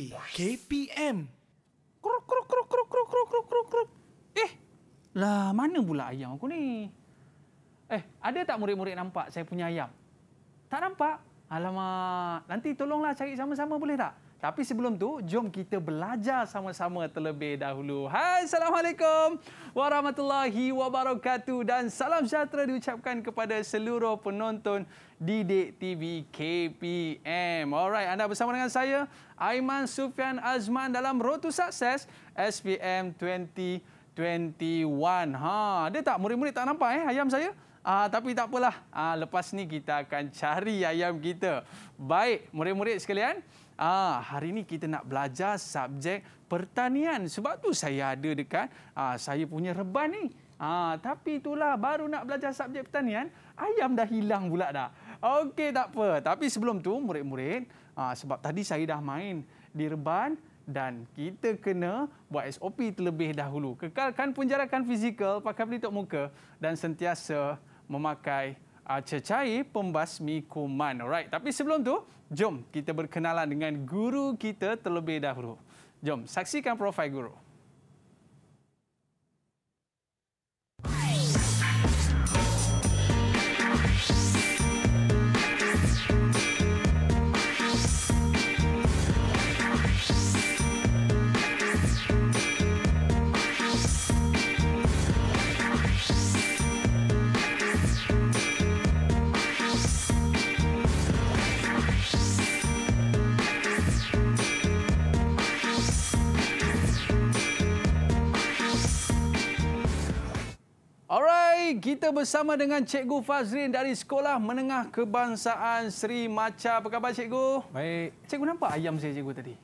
Lady KPM. Kruk kruk kruk kruk kruk kruk kruk kruk kruk. Eh, lah mana pula ayam aku ni? Eh, ada tak murid-murid nampak saya punya ayam? Tak nampak? Alamak, nanti tolonglah cari sama-sama boleh tak? Tapi sebelum tu, jom kita belajar sama-sama terlebih dahulu. Hai, Assalamualaikum warahmatullahi wabarakatuh dan salam sejahtera diucapkan kepada seluruh penonton Didik TV KPM. Alright, anda bersama dengan saya, Aiman Sufian Azman dalam Road to Success SPM 2021. Ha, ada tak murid-murid tak nampak eh ayam saya? Ah, tapi tak apalah. Ah, lepas ni kita akan cari ayam kita. Baik, murid-murid sekalian. Ah, hari ini kita nak belajar subjek pertanian. Sebab tu saya ada dekat ah, saya punya reban ni. Ah, tapi itulah baru nak belajar subjek pertanian, ayam dah hilang pula dah. Okey, tak apa. Tapi sebelum tu murid-murid, ah, sebab tadi saya dah main di reban dan kita kena buat SOP terlebih dahulu. Kekalkan penjarakan fizikal, pakai pelitup muka dan sentiasa memakai uh, cecair pembasmi kuman. Alright, tapi sebelum tu, jom kita berkenalan dengan guru kita terlebih dahulu. Jom saksikan profil guru. kita bersama dengan Cikgu Fazrin dari Sekolah Menengah Kebangsaan Sri Maca. Apa khabar Cikgu? Baik. Cikgu nampak ayam saya Cikgu tadi?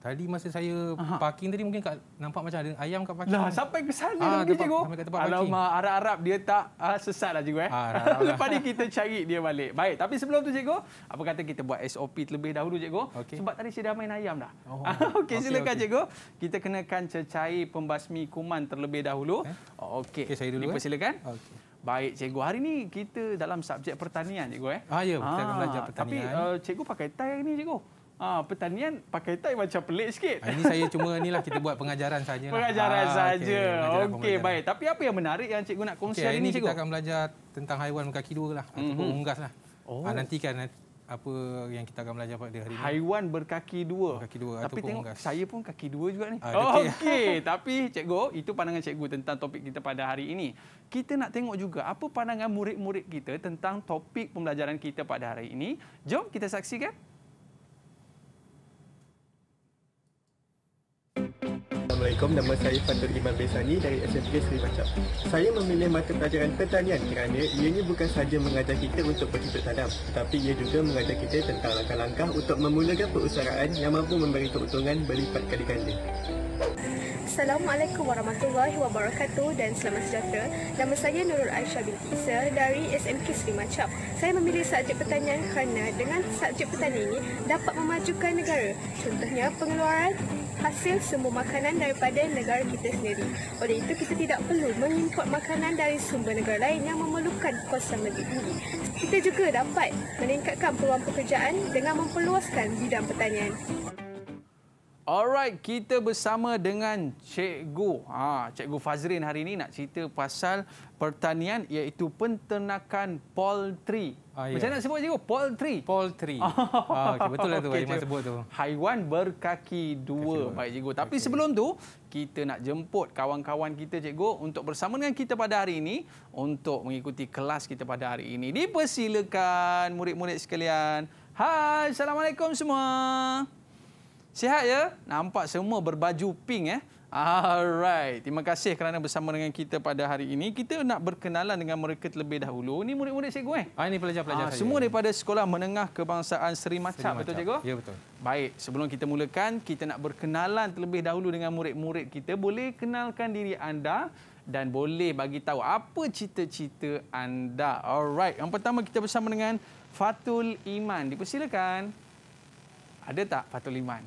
Tadi masa saya Aha. parking tadi mungkin kat, nampak macam ada ayam kat parking. Lah, sampai ke sana ha, ah, lagi Cikgu. Sampai kat Alamak, Arab-Arab dia tak uh, sesat lah Cikgu. Eh? Ha, ah, Arab lah. Lepas ni kita cari dia balik. Baik, tapi sebelum tu Cikgu, apa kata kita buat SOP terlebih dahulu Cikgu? Okay. Sebab tadi saya dah main ayam dah. Oh, okey, okay, silakan okay. Cikgu. Kita kenakan cecair pembasmi kuman terlebih dahulu. Eh? Oh, okey, okay, saya dulu. Dipersilakan. Eh? Okey. Baik cikgu. Hari ni kita dalam subjek pertanian cikgu eh. Ah ya, kita ah, belajar pertanian. Tapi uh, eh, cikgu pakai tie ini cikgu. Ah pertanian pakai tie macam pelik sikit. Ah, ini saya cuma inilah kita buat pengajaran ah, saja. Pengajaran ah, saja. Okey okay, baik. Tapi apa yang menarik yang cikgu nak kongsi okay, hari ini cikgu? Kita akan belajar tentang haiwan berkaki dua lah ataupun mm -hmm. unggas lah. Oh. Ah nanti kan apa yang kita akan belajar pada hari ini? Haiwan berkaki dua. Kaki dua Tapi tengok unggas. saya pun kaki dua juga ni. Uh, oh, Okey, tapi cikgu, itu pandangan cikgu tentang topik kita pada hari ini. Kita nak tengok juga apa pandangan murid-murid kita tentang topik pembelajaran kita pada hari ini. Jom kita saksikan. Assalamualaikum, nama saya Fatul Iman Besani dari SMP Seri Macam. Saya memilih mata pelajaran pertanian kerana ianya bukan sahaja mengajar kita untuk bercita tanam tapi ia juga mengajar kita tentang langkah-langkah untuk memulakan perusahaan yang mampu memberi keuntungan berlipat kali ganda. Assalamualaikum warahmatullahi wabarakatuh dan selamat sejahtera. Nama saya Nurul Aisyah binti Isa dari SMK Seri Macap. Saya memilih subjek pertanian kerana dengan subjek pertanian ini dapat memajukan negara. Contohnya pengeluaran, hasil semua makanan daripada negara kita sendiri. Oleh itu, kita tidak perlu mengimport makanan dari sumber negara lain yang memerlukan kos yang lebih tinggi. Kita juga dapat meningkatkan peluang pekerjaan dengan memperluaskan bidang pertanian. Alright, kita bersama dengan Cikgu. Ha, Cikgu Fazrin hari ini nak cerita pasal pertanian iaitu penternakan poultry. Ah, ya. Macam ya. nak sebut Cikgu? Poultry? Poultry. Oh. Ah, okay, betul lah tu yang sebut tu. Haiwan berkaki dua. Kaki dua. Baik Cikgu. Tapi okay. sebelum tu, kita nak jemput kawan-kawan kita Cikgu untuk bersama dengan kita pada hari ini untuk mengikuti kelas kita pada hari ini. Dipersilakan murid-murid sekalian. Hai, Assalamualaikum semua. Sihat ya? Nampak semua berbaju pink ya. Alright. Terima kasih kerana bersama dengan kita pada hari ini. Kita nak berkenalan dengan mereka terlebih dahulu. Ini murid-murid cikgu eh? Ah, ini pelajar-pelajar ah, saya. Semua daripada Sekolah Menengah Kebangsaan Seri Macam. Betul cikgu? Ya, betul. Baik. Sebelum kita mulakan, kita nak berkenalan terlebih dahulu dengan murid-murid kita. Boleh kenalkan diri anda dan boleh bagi tahu apa cita-cita anda. Alright. Yang pertama kita bersama dengan Fatul Iman. Dipersilakan. Ada tak Fatul Iman?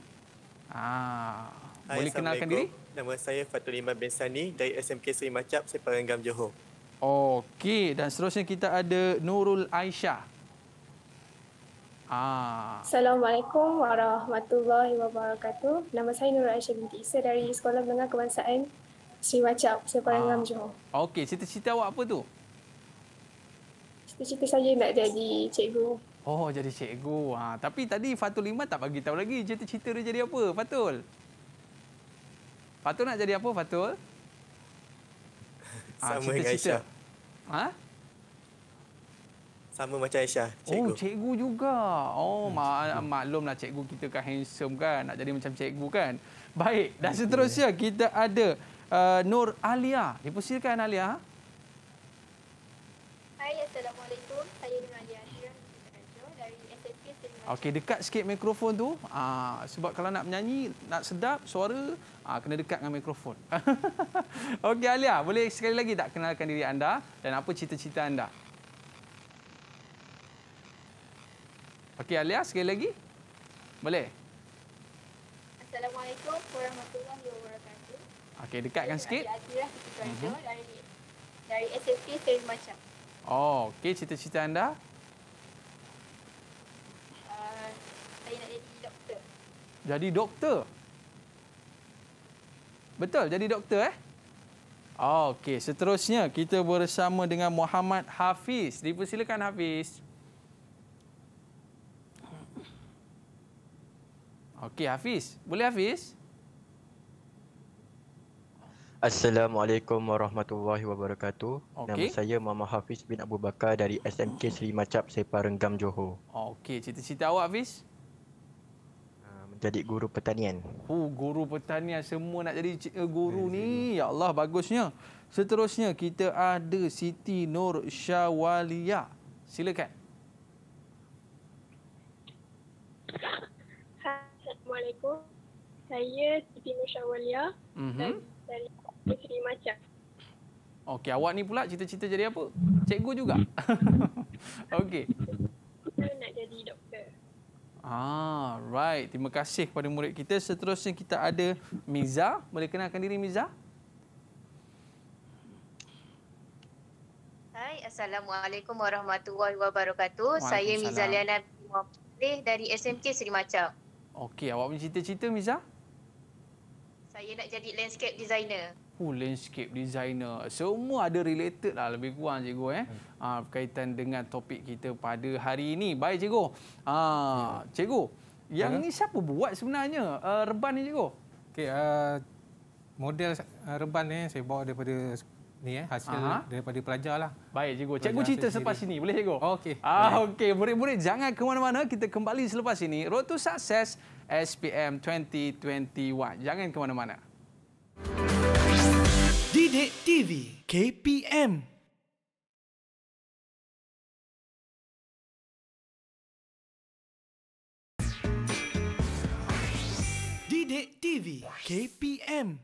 Ah, Hai, boleh kenalkan diri? Nama saya Fatul Iman bin Sani dari SMK Seri Macap, Seperanggam Johor. Okey, dan seterusnya kita ada Nurul Aisyah. Ah. Assalamualaikum warahmatullahi wabarakatuh. Nama saya Nurul Aisyah binti Isa dari Sekolah Menengah Kebangsaan Sri Macap, Seperanggam ah. Johor. Okey, cita-cita awak apa tu? Cita-cita saya nak jadi cikgu. Oh, jadi cikgu. Ha, tapi tadi Fatul Iman tak bagi tahu lagi cerita-cerita dia jadi apa, Fatul? Fatul nak jadi apa, Fatul? Ha, Sama cerita -cerita. dengan Aisyah. Ha? Sama macam Aisyah, cikgu. Oh, cikgu juga. Oh, hmm, cikgu. Ma maklumlah cikgu kita kan handsome kan. Nak jadi macam cikgu kan. Baik, dan seterusnya kita ada uh, Nur Alia. Dipersilakan Alia. Hai, Assalamualaikum. Okey dekat sikit mikrofon tu aa, ah, sebab kalau nak menyanyi nak sedap suara aa, ah, kena dekat dengan mikrofon. Okey Alia, boleh sekali lagi tak kenalkan diri anda dan apa cita-cita anda? Okey Alia sekali lagi. Boleh. Assalamualaikum warahmatullahi wabarakatuh. Okey dekatkan sikit. Mhm. Dari dari SSK Saint Macam. Oh, okey cita-cita anda? saya nak jadi doktor. Jadi doktor. Betul jadi doktor eh? Okey, seterusnya kita bersama dengan Muhammad Hafiz. Dipersilakan Hafiz. Okey Hafiz, boleh Hafiz? Assalamualaikum warahmatullahi wabarakatuh. Okay. Nama saya Muhammad Hafiz bin Abu Bakar dari SMK Seri Macap Renggam Johor. Okey, cerita-cerita awak Hafiz? jadi guru pertanian. Oh, guru pertanian semua nak jadi eh, guru ni. Ya Allah bagusnya. Seterusnya kita ada Siti Nur Syawalia. Silakan. Assalamualaikum. Saya Siti Nur Syawalia mm-hmm. dan saya Macam. Okey, awak ni pula cita-cita jadi apa? Cikgu juga. Okey. Saya nak jadi doktor. Ah, right. Terima kasih kepada murid kita. Seterusnya kita ada Miza. Boleh kenalkan diri Miza? Hai, Assalamualaikum warahmatullahi wabarakatuh. Saya Miza Liana Pilih dari SMK Seri Macam. Okey, awak punya cerita-cerita Miza? Saya nak jadi landscape designer. Oh, landscape designer. Semua ada related lah lebih kurang cikgu eh. Ha, berkaitan dengan topik kita pada hari ini. Baik cikgu. Ha, cikgu, yang ni siapa buat sebenarnya uh, reban ni cikgu? Okay, uh, model uh, reban ni saya bawa daripada ni eh, hasil Aha. daripada pelajar lah. Baik cikgu. Cikgu pelajar cerita selepas ini Boleh cikgu? Okey. Ah, Okey, murid-murid jangan ke mana-mana. Kita kembali selepas ini. Road to Success SPM 2021. Jangan ke mana-mana. Didik TV KPM Didik TV KPM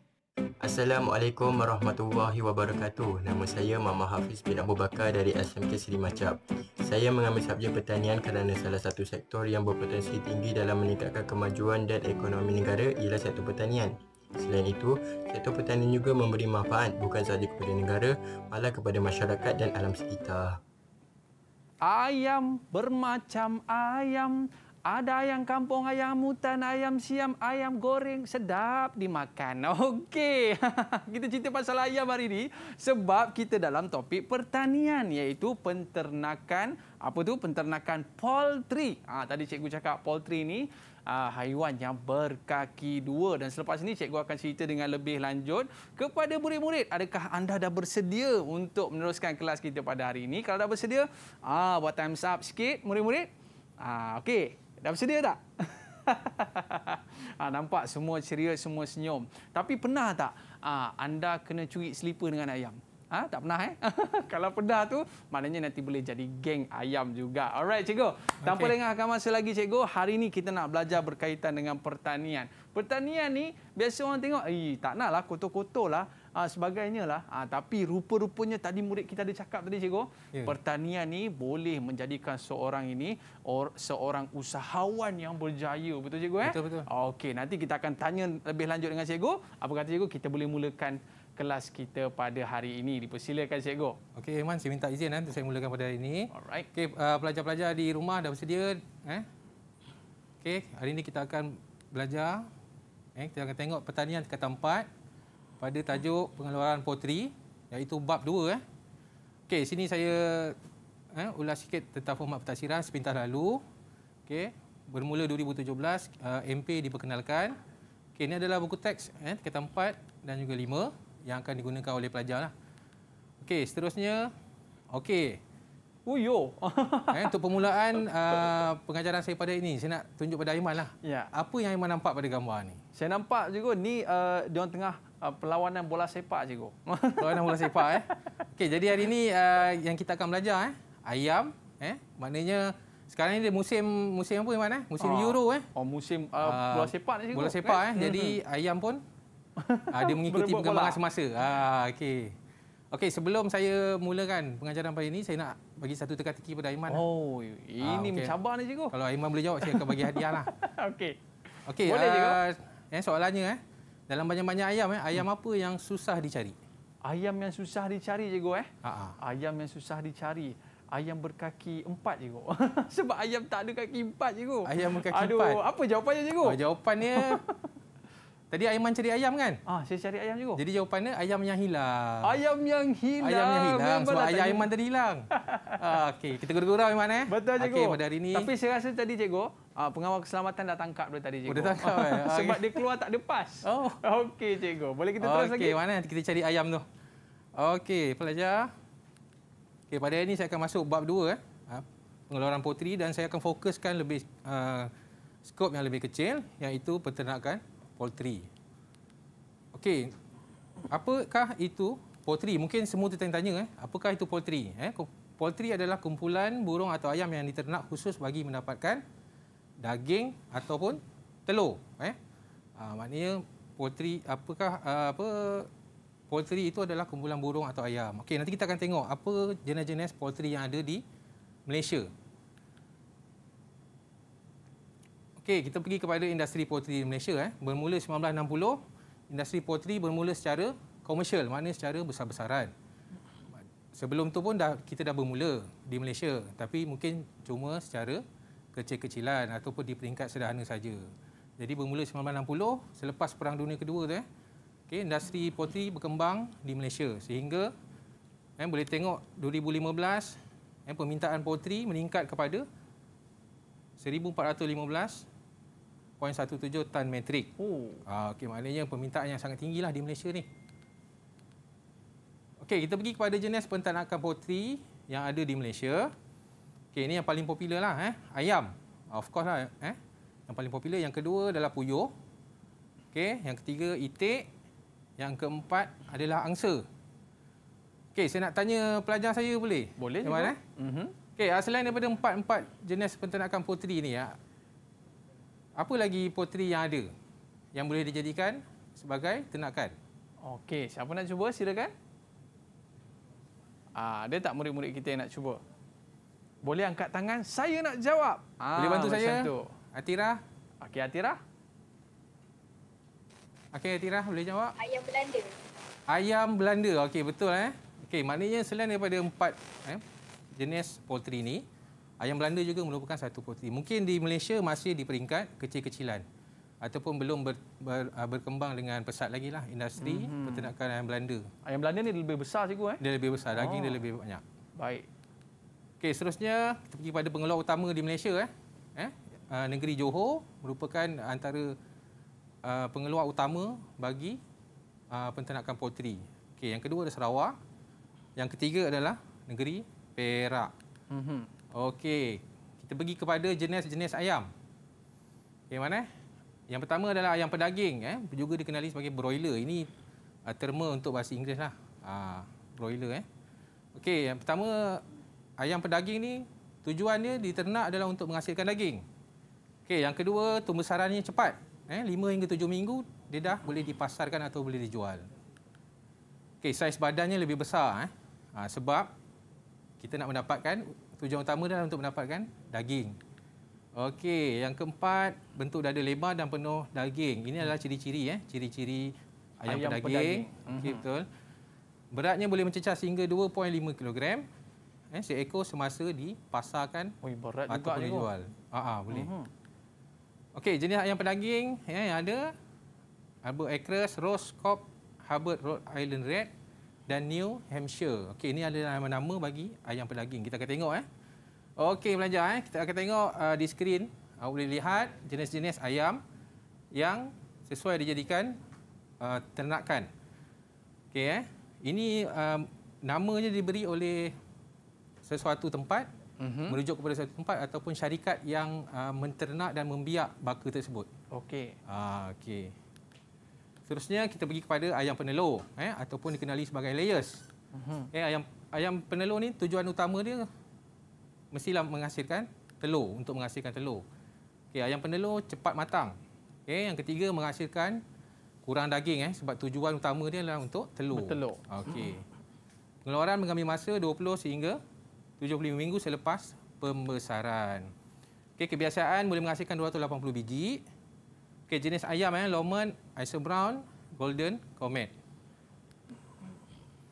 Assalamualaikum warahmatullahi wabarakatuh. Nama saya Mama Hafiz bin Abu Bakar dari SMK Seri Macap. Saya mengambil subjek pertanian kerana salah satu sektor yang berpotensi tinggi dalam meningkatkan kemajuan dan ekonomi negara ialah sektor pertanian. Selain itu, sektor pertanian juga memberi manfaat bukan sahaja kepada negara, malah kepada masyarakat dan alam sekitar. Ayam bermacam ayam. Ada ayam kampung, ayam mutan, ayam siam, ayam goreng. Sedap dimakan. Okey. kita cerita pasal ayam hari ini sebab kita dalam topik pertanian iaitu penternakan apa tu penternakan poultry. Ah tadi cikgu cakap poultry ni uh, haiwan yang berkaki dua. Dan selepas ini cikgu akan cerita dengan lebih lanjut kepada murid-murid. Adakah anda dah bersedia untuk meneruskan kelas kita pada hari ini? Kalau dah bersedia, ah buat time up sikit murid-murid. Ah uh, okey, dah bersedia tak? ah nampak semua ceria, semua senyum. Tapi pernah tak ah anda kena curi selipar dengan ayam? Ha, tak pernah eh? Kalau pernah tu, maknanya nanti boleh jadi geng ayam juga. Alright, cikgu. Tanpa okay. dengar masa lagi, cikgu. Hari ini kita nak belajar berkaitan dengan pertanian. Pertanian ni, biasa orang tengok, eh, tak nak lah, kotor-kotor lah. Ha, sebagainya lah. Ha, tapi rupa-rupanya tadi murid kita ada cakap tadi, cikgu. Yeah. Pertanian ni boleh menjadikan seorang ini or, seorang usahawan yang berjaya. Betul, cikgu? Eh? Betul, betul. Okey, nanti kita akan tanya lebih lanjut dengan cikgu. Apa kata cikgu? Kita boleh mulakan kelas kita pada hari ini. Dipersilakan Cikgu. Okey, Iman, saya minta izin eh, untuk saya mulakan pada hari ini. Alright. Okey, eh, pelajar-pelajar di rumah dah bersedia? Eh? Okey, hari ini kita akan belajar. Eh, kita akan tengok pertanian kata empat pada tajuk pengeluaran poteri, iaitu bab dua. Eh? Okey, sini saya eh, ulas sikit tentang format pentasiran sepintas lalu. Okey, bermula 2017, eh, MP diperkenalkan. Okey, ini adalah buku teks eh, kata empat dan juga lima yang akan digunakan oleh pelajar lah. Okey, seterusnya, okey. Oh, yo. eh, untuk permulaan uh, pengajaran saya pada ini, saya nak tunjuk pada Aiman. Lah. Ya. Apa yang Aiman nampak pada gambar ni? Saya nampak juga ni uh, dia orang tengah uh, perlawanan bola sepak, cikgu. Perlawanan bola sepak, eh. Okey, jadi hari ini uh, yang kita akan belajar, eh. Ayam, eh. Maknanya sekarang ini musim musim apa, Aiman? Eh? Musim oh. Euro, eh. Oh, musim uh, bola sepak ni, cikgu. Bola sepak, eh. eh? Jadi hmm, hmm. ayam pun Ha, dia mengikuti perkembangan semasa. Ha, ah, okay. Okey, sebelum saya mulakan pengajaran pada ini, saya nak bagi satu teka-teki kepada Aiman. Oh, ini ah, okay. mencabar ni cikgu. Kalau Aiman boleh jawab, saya akan bagi hadiah lah. okey. Okey, uh, eh, soalannya. Eh. Dalam banyak-banyak ayam, eh, ayam hmm. apa yang susah dicari? Ayam yang susah dicari, cikgu. Eh? Ayam yang susah dicari. Ayam berkaki empat, cikgu. Sebab ayam tak ada kaki empat, cikgu. Ayam berkaki Aduh, empat. Apa jawapannya, cikgu? Oh, jawapannya... Tadi Aiman cari ayam kan? Ah, saya cari ayam juga. Jadi jawapannya ayam yang hilang. Ayam yang hilang. Ayam yang hilang sebab ayam Aiman tadi hilang. ah, Okey, kita gurau-gurau Aiman eh. Betul cikgu. Okey, pada hari ini. Tapi saya rasa tadi cikgu, ah, pengawal keselamatan dah tangkap dia tadi cikgu. Sudah tangkap eh. Ah, sebab okay. dia keluar tak lepas. Oh. Okey cikgu. Boleh kita terus okay, lagi? Okey, mana kita cari ayam tu? Okey, pelajar. Okey, pada hari ini saya akan masuk bab 2 eh. Ha? Pengeluaran poteri dan saya akan fokuskan lebih uh, skop yang lebih kecil iaitu peternakan poultry. Okey. Apakah itu poultry? Mungkin semua tertanya-tanya eh, apakah itu poultry? Eh, poultry adalah kumpulan burung atau ayam yang diternak khusus bagi mendapatkan daging ataupun telur, eh. Ah, maknanya poultry apakah ah, apa poultry itu adalah kumpulan burung atau ayam. Okey, nanti kita akan tengok apa jenis-jenis poultry yang ada di Malaysia. Okey, kita pergi kepada industri poultry di Malaysia eh. Bermula 1960, industri poultry bermula secara komersial, maknanya secara besar-besaran. Sebelum tu pun dah kita dah bermula di Malaysia, tapi mungkin cuma secara kecil-kecilan ataupun di peringkat sederhana saja. Jadi bermula 1960 selepas Perang Dunia Kedua tu eh. Okey, industri poultry berkembang di Malaysia sehingga eh, boleh tengok 2015 eh, permintaan poultry meningkat kepada 1415 1.17 tan metrik. Oh. Ah, okey, maknanya permintaan yang sangat tinggi lah di Malaysia ni. Okay, kita pergi kepada jenis pentanakan poteri yang ada di Malaysia. Okay, ini yang paling popular lah. Eh. Ayam. Of course lah. Eh. Yang paling popular. Yang kedua adalah puyuh. Okay, yang ketiga itik. Yang keempat adalah angsa. Okay, saya nak tanya pelajar saya boleh? Boleh. Cuma, mana? mm -hmm. Okey, ah, selain daripada empat-empat jenis pentanakan poteri ni, ah, apa lagi potri yang ada yang boleh dijadikan sebagai ternakan? Okey, siapa nak cuba silakan. Ah, ada tak murid-murid kita yang nak cuba? Boleh angkat tangan, saya nak jawab. Ah, boleh bantu saya? Tu. Atira? Okey, Atira? Okey, Atira boleh jawab? Ayam Belanda. Ayam Belanda. Okey, betul eh. Okey, maknanya selain daripada empat eh, jenis poteri ni, Ayam Belanda juga merupakan satu protein. Mungkin di Malaysia masih di peringkat kecil-kecilan ataupun belum ber, ber, ah, berkembang dengan pesat lagi lah industri mm-hmm. peternakan ayam Belanda. Ayam Belanda ni lebih besar cikgu eh? Dia lebih besar, daging oh. dia lebih banyak. Baik. Okey, seterusnya kita pergi pada pengeluar utama di Malaysia eh. Eh, ah, negeri Johor merupakan antara uh, ah, pengeluar utama bagi uh, penternakan poteri. Okey, yang kedua adalah Sarawak. Yang ketiga adalah negeri Perak. Mm-hmm. Okey. Kita pergi kepada jenis-jenis ayam. Okey, mana eh? Yang pertama adalah ayam pedaging eh, juga dikenali sebagai broiler. Ini uh, terma untuk bahasa Inggeris lah. Uh, broiler eh. Okey, yang pertama ayam pedaging ni tujuannya diternak adalah untuk menghasilkan daging. Okey, yang kedua tumbesarannya cepat. Eh, 5 hingga 7 minggu dia dah boleh dipasarkan atau boleh dijual. Okey, saiz badannya lebih besar eh. Uh, sebab kita nak mendapatkan Tujuan utama adalah untuk mendapatkan daging. Okey, yang keempat, bentuk dada lebar dan penuh daging. Ini adalah ciri-ciri eh, ciri-ciri ayam, ayam pedaging. Okey, mhm. betul. Beratnya boleh mencecah sehingga 2.5 kg. Eh, seekor semasa dipasarkan. Oi, berat juga boleh jual. Ah, ah, boleh. Okey, jenis ayam pedaging eh, yang ada Albert Acres, Rose Cobb, Hubbard Rhode Island Red, dan New Hampshire. Okey, ini adalah nama-nama bagi ayam pedaging. Kita akan tengok eh. Okey, pelajar eh. Kita akan tengok uh, di skrin. Awak boleh lihat jenis-jenis ayam yang sesuai dijadikan uh, ternakan. Okey eh. Ini um, namanya diberi oleh sesuatu tempat Uhum. merujuk kepada satu tempat ataupun syarikat yang uh, menternak dan membiak baka tersebut. Okey. Ah okey. Seterusnya kita pergi kepada ayam penelur eh ataupun dikenali sebagai layers. uh Eh ayam ayam penelur ni tujuan utama dia mestilah menghasilkan telur untuk menghasilkan telur. Okey ayam penelur cepat matang. Okey yang ketiga menghasilkan kurang daging eh sebab tujuan utama dia adalah untuk telur. Telur. Okey. Pengeluaran mengambil masa 20 sehingga 75 minggu selepas pembesaran. Okey kebiasaan boleh menghasilkan 280 biji. Okey, jenis ayam eh, Lomond, Isaac Brown, Golden, Comet.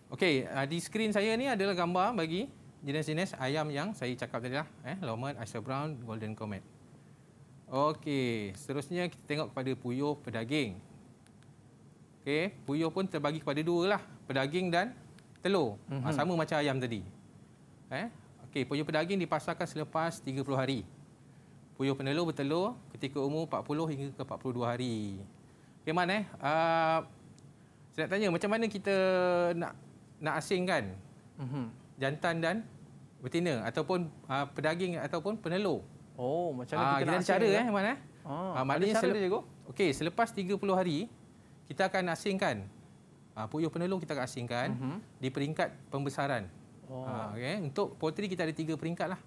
Okey, ah, di skrin saya ni adalah gambar bagi jenis-jenis ayam yang saya cakap tadi lah, eh, Lomond, Isaac Brown, Golden, Comet. Okey, seterusnya kita tengok kepada puyuh pedaging. Okey, puyuh pun terbagi kepada dua lah, pedaging dan telur. Mm -hmm. Sama macam ayam tadi. Eh, okey, puyuh pedaging dipasarkan selepas 30 hari. Puyuh penelur bertelur ketika umur 40 hingga ke 42 hari. Okey Man eh. Uh, saya nak tanya macam mana kita nak nak asingkan mm-hmm. jantan dan betina ataupun uh, pedaging ataupun penelur. Oh macam mana uh, kita nak cara eh Man eh. Oh, uh, maknanya selep- Okey selepas 30 hari kita akan asingkan uh, puyuh penelur kita akan asingkan mm-hmm. di peringkat pembesaran. Oh. Uh, okay. Untuk poultry kita ada tiga peringkat lah.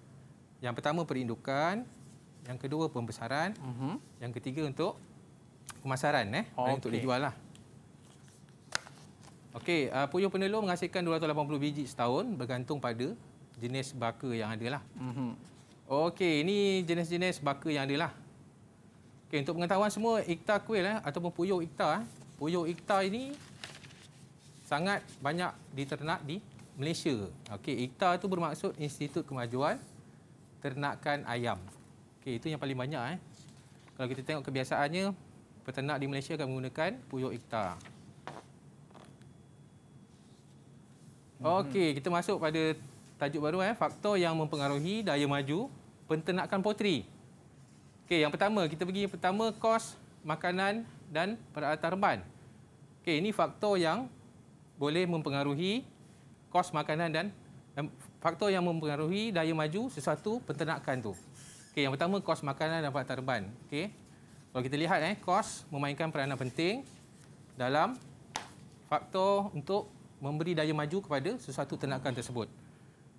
Yang pertama perindukan, yang kedua pembesaran, uh mhm. -huh. yang ketiga untuk pemasaran eh okay. untuk dijual lah. Okey, uh, Puyuh Penelur menghasilkan 280 biji setahun bergantung pada jenis baka yang ada lah. Uh mhm. -huh. Okey, ini jenis-jenis baka yang ada lah. Okey, untuk pengetahuan semua ikta kuil eh ataupun Puyuh ikta eh. Puyuh ikta ini sangat banyak diternak di Malaysia. Okey, ikta itu bermaksud Institut Kemajuan Ternakan Ayam. Okey, itu yang paling banyak eh. Kalau kita tengok kebiasaannya peternak di Malaysia akan menggunakan puyuh iktar. Hmm. Okey, kita masuk pada tajuk baru eh, faktor yang mempengaruhi daya maju penternakan poteri. Okey, yang pertama kita pergi yang pertama kos makanan dan peralatan reban. Okey, ini faktor yang boleh mempengaruhi kos makanan dan faktor yang mempengaruhi daya maju sesuatu penternakan tu. Okey, yang pertama kos makanan dan faktor beban. Okey. Kalau kita lihat eh kos memainkan peranan penting dalam faktor untuk memberi daya maju kepada sesuatu ternakan tersebut.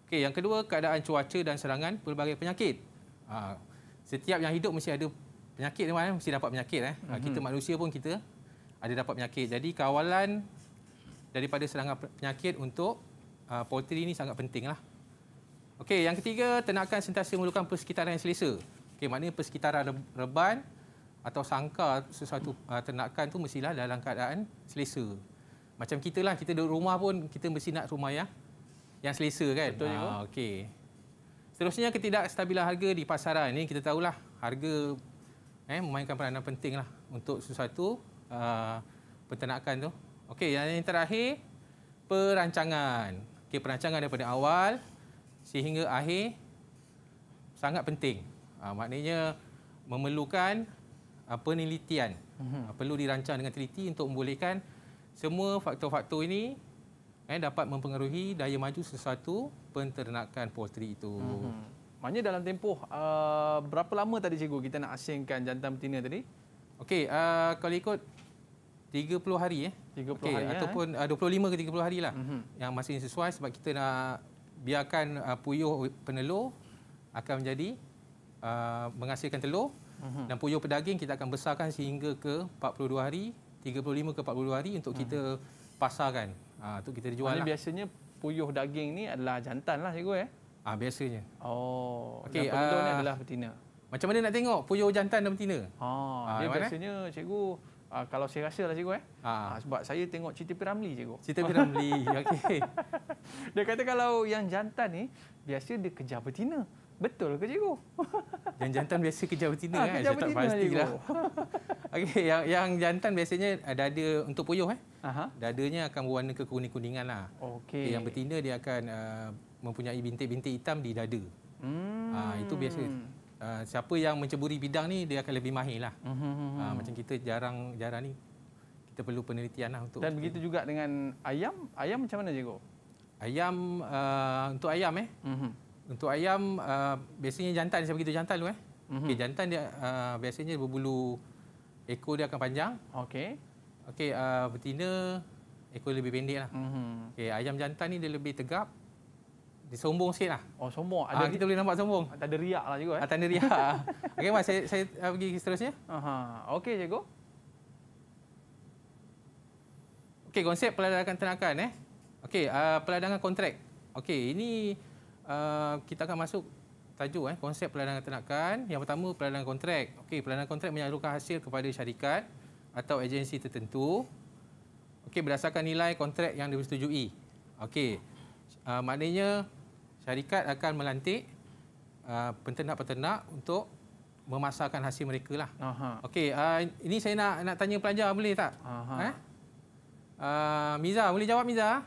Okey, yang kedua keadaan cuaca dan serangan pelbagai penyakit. Ha, setiap yang hidup mesti ada penyakit ni eh, mesti dapat penyakit eh. Ha, mhm. kita manusia pun kita ada dapat penyakit. Jadi kawalan daripada serangan penyakit untuk uh, poultry ini sangat pentinglah. Okey, yang ketiga, tenakan sentiasa memerlukan persekitaran yang selesa. Okey, maknanya persekitaran reban atau sangka sesuatu ah, tenakan tu mestilah dalam keadaan selesa. Macam kita lah, kita duduk rumah pun kita mesti nak rumah yang yang selesa kan? Betul juga. Ah, okey. Seterusnya ketidakstabilan harga di pasaran ini kita tahulah harga eh, memainkan peranan penting lah untuk sesuatu uh, peternakan tu. Okey, yang terakhir perancangan. Okey, perancangan daripada awal sehingga akhir sangat penting. Uh, maknanya memerlukan uh, penelitian. Uh, perlu dirancang dengan teliti untuk membolehkan semua faktor-faktor ini eh, dapat mempengaruhi daya maju sesuatu penternakan poultry itu. Hmm. Maknanya dalam tempoh uh, berapa lama tadi cikgu kita nak asingkan jantan betina tadi? Okey, uh, kalau ikut 30 hari eh. 30 okay, hari eh. ataupun eh. 25 ke 30 harilah. Mm -hmm. Yang masih sesuai sebab kita nak biarkan uh, puyuh penelur akan menjadi uh, menghasilkan telur mhm. dan puyuh pedaging kita akan besarkan sehingga ke 42 hari, 35 ke 42 hari untuk kita mhm. pasarkan. Ah uh, untuk kita jual. Lah. biasanya puyuh daging ni adalah jantan lah cikgu eh. Ah uh, biasanya. Oh, okey. uh, adalah betina. Macam mana nak tengok puyuh jantan dan betina? Ha, uh, dia biasanya cikgu Uh, kalau saya rasa lah cikgu eh. Ha. Uh, sebab saya tengok cerita Piramli cikgu. Cerita Piramli. Okey. dia kata kalau yang jantan ni biasa dia kejar betina. Betul ke cikgu? yang jantan biasa kejar betina ha, kan? Kejar saya betina, tak pastilah. Okey, yang yang jantan biasanya ada ada untuk puyuh eh. Aha. Dadanya akan berwarna kekuning-kuningan lah. Okey. Yang betina dia akan uh, mempunyai bintik-bintik hitam di dada. Hmm. Ha, itu biasa. Ah, siapa yang menceburi bidang ni dia akan lebih mahir lah. Uh, uh, uh, macam kita jarang jarang ni kita perlu penelitian lah untuk. Dan begitu juga dengan ayam, ayam macam mana cikgu? Ayam uh, untuk ayam eh. Uh-huh. Untuk ayam uh, biasanya jantan siapa begitu jantan tu eh. Uh-huh. Mhm. Okay, jantan dia uh, biasanya berbulu ekor dia akan panjang. Okey. Okey uh, betina ekor lebih pendek lah. Uh-huh. Mhm. Okay, ayam jantan ni dia lebih tegap disombong sikit lah. Oh, sombong. Ah, ada ha, kita boleh nampak sombong. Tak ada riak lah juga. Eh? Ah, tak ada riak. Ah. Okey, Mak. Saya, saya pergi seterusnya. Okey, cikgu. Okey, konsep peladangan tenakan. Eh. Okey, uh, peladangan kontrak. Okey, ini uh, kita akan masuk tajuk. Eh, konsep peladangan tenakan. Yang pertama, peladangan kontrak. Okey, peladangan kontrak menyalurkan hasil kepada syarikat atau agensi tertentu. Okey, berdasarkan nilai kontrak yang disetujui. Okey. Uh, maknanya syarikat akan melantik uh, penternak-penternak untuk memasarkan hasil mereka lah. Okey, uh, ini saya nak nak tanya pelajar boleh tak? Eh? Uh, Miza, boleh jawab Miza?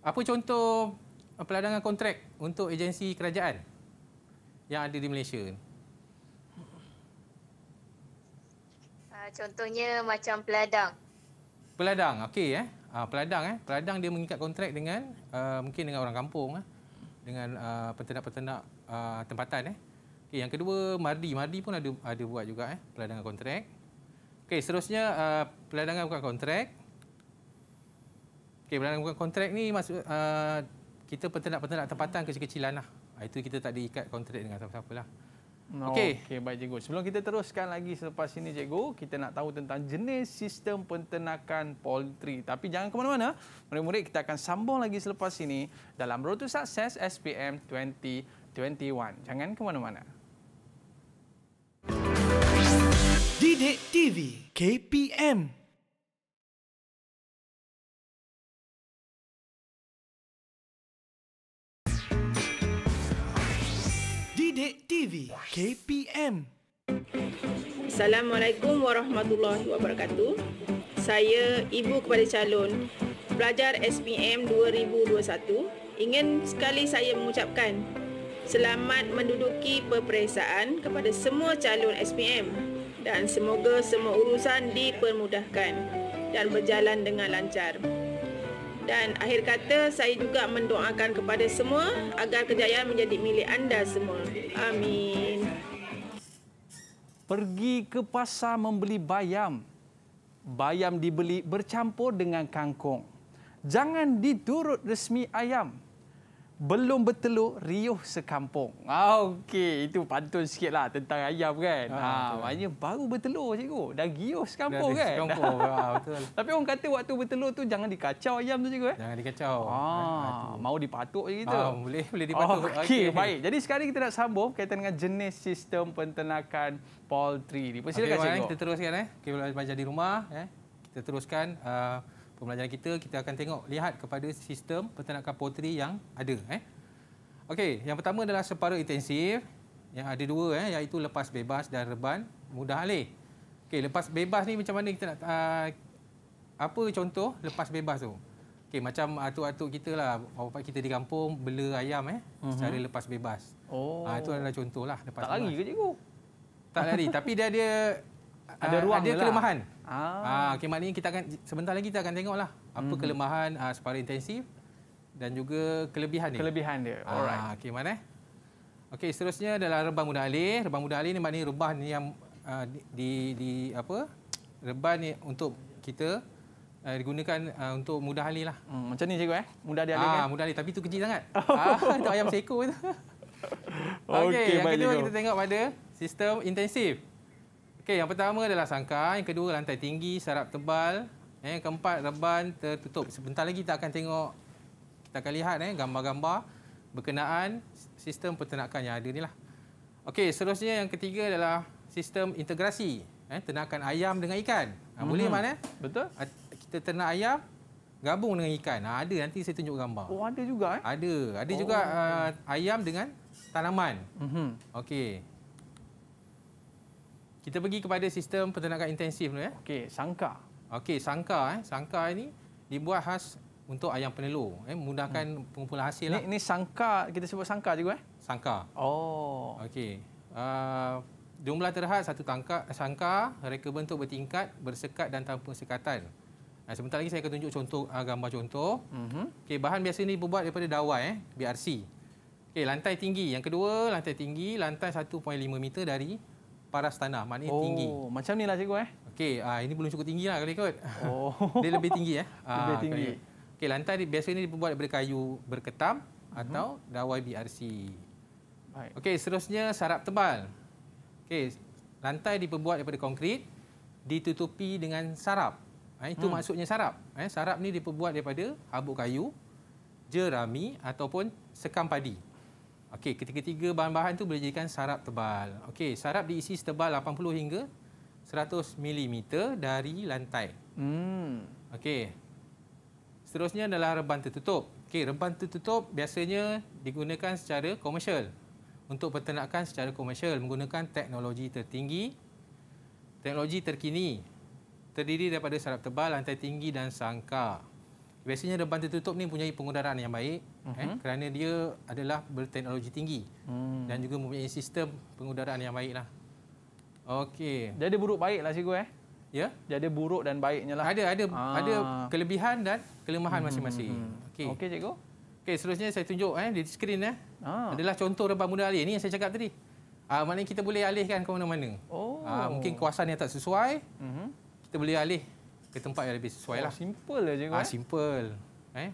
Apa contoh peladangan kontrak untuk agensi kerajaan yang ada di Malaysia? Uh, contohnya macam peladang. Peladang, okey. Eh? Ah, peladang, eh? peladang dia mengikat kontrak dengan uh, mungkin dengan orang kampung. Eh? dengan uh, ah, peternak-peternak uh, ah, tempatan eh. Okey, yang kedua Mardi. Mardi pun ada ada buat juga eh peladangan kontrak. Okey, seterusnya uh, peladangan bukan kontrak. Okey, peladangan bukan kontrak ni maksud uh, kita peternak-peternak tempatan kecil-kecilanlah. Ah itu kita tak diikat kontrak dengan siapa-siapalah. siapa siapalah Okey. okay, baik cikgu. Sebelum kita teruskan lagi selepas ini cikgu, kita nak tahu tentang jenis sistem penternakan poultry. Tapi jangan ke mana-mana. Murid-murid kita akan sambung lagi selepas ini dalam Road to Success SPM 2021. Jangan ke mana-mana. Didik TV KPM Sidik TV KPM. Assalamualaikum warahmatullahi wabarakatuh. Saya ibu kepada calon pelajar SPM 2021 ingin sekali saya mengucapkan selamat menduduki peperiksaan kepada semua calon SPM dan semoga semua urusan dipermudahkan dan berjalan dengan lancar dan akhir kata saya juga mendoakan kepada semua agar kejayaan menjadi milik anda semua. Amin. Pergi ke pasar membeli bayam. Bayam dibeli bercampur dengan kangkung. Jangan diturut resmi ayam. Belum bertelur, riuh sekampung. Ah, Okey, itu pantun sikitlah tentang ayam kan. Ha, ha, maknanya baru bertelur cikgu, dah riuh sekampung dah kan? Dah sekampung, ha, betul. Tapi orang kata waktu bertelur tu jangan dikacau ayam tu cikgu eh? Jangan dikacau. Ah, mau dipatuk je kita? Ha, boleh, boleh dipatuk. Oh, okey, okay, baik. Jadi sekarang kita nak sambung kaitan dengan jenis sistem penternakan poultry. Silakan okay, cikgu. kita teruskan. Eh. Okay, di rumah, eh. kita teruskan. Uh, pembelajaran kita kita akan tengok lihat kepada sistem peternakan poteri yang ada eh. Okey, yang pertama adalah separuh intensif yang ada dua eh iaitu lepas bebas dan reban mudah alih. Okey, lepas bebas ni macam mana kita nak uh, apa contoh lepas bebas tu? Okey, macam atuk-atuk kita lah, bapa kita di kampung bela ayam eh uh-huh. secara lepas bebas. Oh. uh, itu adalah contoh lah. tak bebas. Tak lari ke cikgu? Tak lari, tapi dia dia ada ah, ruang ada lah. kelemahan. Ah. Ah, okay, maknanya kita akan sebentar lagi kita akan tengoklah apa mm -hmm. kelemahan ah, separa intensif dan juga kelebihan dia. Kelebihan dia. Alright. Ah, okay, mana? Okey, seterusnya adalah rebah mudah alih. Rebah mudah alih ni maknanya rebah ni yang ah, di, di di apa? Rebah ni untuk kita Uh, digunakan uh, untuk mudah alih lah. Hmm, macam ni cikgu eh? Mudah dia alih ah, kan? Mudah alih tapi tu kecil sangat. Itu ah, ayam seko tu. Okey, okay, yang kedua kita tengok pada sistem intensif. Okey, yang pertama adalah sangkar, yang kedua lantai tinggi, sarap tebal, eh keempat reban tertutup. Sebentar lagi kita akan tengok kita akan lihat eh gambar-gambar berkenaan sistem peternakan yang ada nilah. Okey, seterusnya yang ketiga adalah sistem integrasi, eh ternakan ayam dengan ikan. Ha, boleh hmm. mana? Eh? Betul. Kita ternak ayam gabung dengan ikan. Ha, ada nanti saya tunjuk gambar. Oh, ada juga eh? Ada. Ada oh. juga uh, ayam dengan tanaman. Mhm. Okey. Kita pergi kepada sistem peternakan intensif dulu ya. Okey, sangka. Okey, sangka eh. Sangka ini dibuat khas untuk ayam penelur eh mudahkan hmm. pengumpulan hasil. Ini, lah. sangka kita sebut sangka juga eh. Sangka. Oh. Okey. Uh, jumlah terhad satu tangka sangka reka bentuk bertingkat bersekat dan tanpa sekatan. Nah, sebentar lagi saya akan tunjuk contoh uh, gambar contoh. Mm-hmm. Okey bahan biasa ini dibuat daripada dawai eh BRC. Okey lantai tinggi yang kedua lantai tinggi lantai 1.5 meter dari paras tanah, maknanya oh, tinggi. Oh, macam ni lah cikgu eh. Okey, uh, ini belum cukup tinggi lah kalau ikut. Oh. dia lebih tinggi eh. Lebih uh, tinggi. Okey, lantai ni, biasanya ni dibuat daripada kayu berketam uh -huh. atau mhm. dawai BRC. Okey, seterusnya sarap tebal. Okey, lantai diperbuat daripada konkrit, ditutupi dengan sarap. Ha, itu hmm. maksudnya sarap. Eh, sarap ni diperbuat daripada habuk kayu, jerami ataupun sekam padi. Okey, ketiga-tiga bahan-bahan tu boleh jadikan sarap tebal. Okey, sarap diisi setebal 80 hingga 100 mm dari lantai. Hmm. Okey. Seterusnya adalah reban tertutup. Okey, reban tertutup biasanya digunakan secara komersial. Untuk peternakan secara komersial menggunakan teknologi tertinggi, teknologi terkini. Terdiri daripada sarap tebal, lantai tinggi dan sangkar. Biasanya reban tertutup ni punya pengudaraan yang baik uh -huh. eh, mhm. kerana dia adalah berteknologi tinggi hmm. dan juga mempunyai sistem pengudaraan yang baiklah. Okey. Jadi buruk baiklah cikgu eh. Ya. Jadi buruk dan baiknya lah. Ada ada ah. ada kelebihan dan kelemahan hmm, masing-masing. Hmm. Okey. Okey cikgu. Okey, seterusnya saya tunjuk eh di skrin eh. Ah. Adalah contoh reban muda alih ni yang saya cakap tadi. Ah maknanya kita boleh alihkan ke mana-mana. Oh. Ah mungkin kawasan yang tak sesuai. Uh mhm. -huh. Kita boleh alih ke tempat yang lebih sesuai oh, lah. Simple aja, ah, eh. simple. Eh?